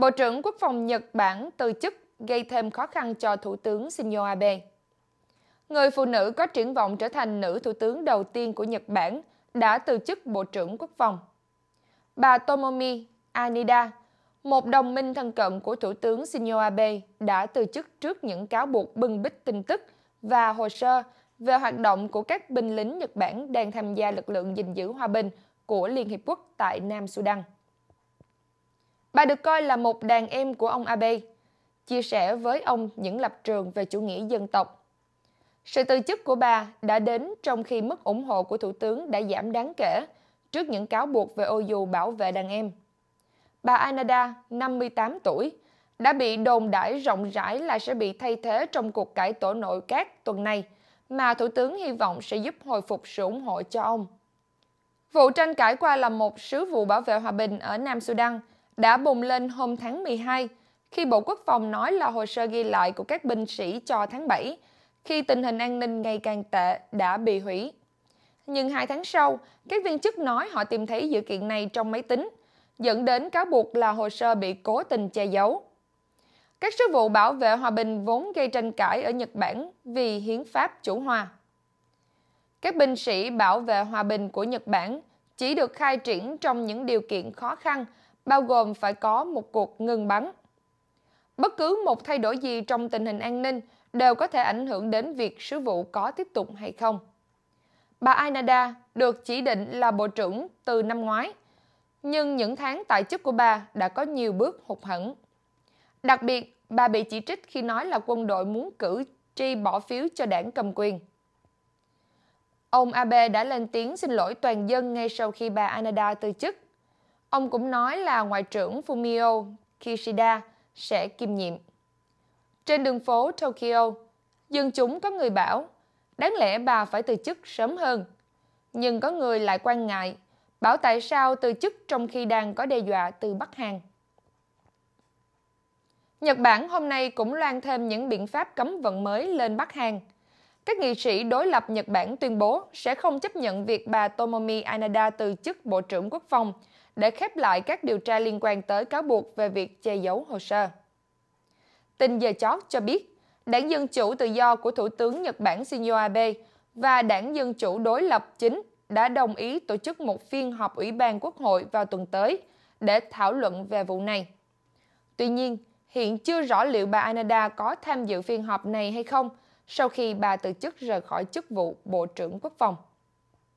Bộ trưởng Quốc phòng Nhật Bản từ chức gây thêm khó khăn cho Thủ tướng Shinzo Abe. Người phụ nữ có triển vọng trở thành nữ thủ tướng đầu tiên của Nhật Bản đã từ chức Bộ trưởng Quốc phòng. Bà Tomomi Anida, một đồng minh thân cận của Thủ tướng Shinzo Abe, đã từ chức trước những cáo buộc bưng bít tin tức và hồ sơ về hoạt động của các binh lính Nhật Bản đang tham gia lực lượng gìn giữ hòa bình của Liên Hiệp Quốc tại Nam Sudan. Bà được coi là một đàn em của ông Abe, chia sẻ với ông những lập trường về chủ nghĩa dân tộc. Sự từ chức của bà đã đến trong khi mức ủng hộ của thủ tướng đã giảm đáng kể trước những cáo buộc về ô dù bảo vệ đàn em. Bà Anada, 58 tuổi, đã bị đồn đãi rộng rãi là sẽ bị thay thế trong cuộc cải tổ nội các tuần này mà Thủ tướng hy vọng sẽ giúp hồi phục sự ủng hộ cho ông. Vụ tranh cãi qua là một sứ vụ bảo vệ hòa bình ở Nam Sudan đã bùng lên hôm tháng 12 khi Bộ Quốc phòng nói là hồ sơ ghi lại của các binh sĩ cho tháng 7 khi tình hình an ninh ngày càng tệ đã bị hủy. Nhưng hai tháng sau, các viên chức nói họ tìm thấy dữ kiện này trong máy tính, dẫn đến cáo buộc là hồ sơ bị cố tình che giấu. Các sứ vụ bảo vệ hòa bình vốn gây tranh cãi ở Nhật Bản vì hiến pháp chủ hòa. Các binh sĩ bảo vệ hòa bình của Nhật Bản chỉ được khai triển trong những điều kiện khó khăn bao gồm phải có một cuộc ngừng bắn. Bất cứ một thay đổi gì trong tình hình an ninh đều có thể ảnh hưởng đến việc sứ vụ có tiếp tục hay không. Bà Ainada được chỉ định là bộ trưởng từ năm ngoái, nhưng những tháng tại chức của bà đã có nhiều bước hụt hẫng. Đặc biệt, bà bị chỉ trích khi nói là quân đội muốn cử tri bỏ phiếu cho đảng cầm quyền. Ông Abe đã lên tiếng xin lỗi toàn dân ngay sau khi bà Anada từ chức. Ông cũng nói là Ngoại trưởng Fumio Kishida sẽ kiêm nhiệm. Trên đường phố Tokyo, dân chúng có người bảo đáng lẽ bà phải từ chức sớm hơn. Nhưng có người lại quan ngại, bảo tại sao từ chức trong khi đang có đe dọa từ Bắc Hàn. Nhật Bản hôm nay cũng loan thêm những biện pháp cấm vận mới lên Bắc Hàn – các nghị sĩ đối lập Nhật Bản tuyên bố sẽ không chấp nhận việc bà Tomomi Anada từ chức Bộ trưởng Quốc phòng để khép lại các điều tra liên quan tới cáo buộc về việc che giấu hồ sơ. Tin giờ chót cho biết, Đảng Dân Chủ Tự do của Thủ tướng Nhật Bản Shinzo Abe và Đảng Dân Chủ đối lập chính đã đồng ý tổ chức một phiên họp Ủy ban Quốc hội vào tuần tới để thảo luận về vụ này. Tuy nhiên, hiện chưa rõ liệu bà Anada có tham dự phiên họp này hay không – sau khi bà từ chức rời khỏi chức vụ Bộ trưởng Quốc phòng.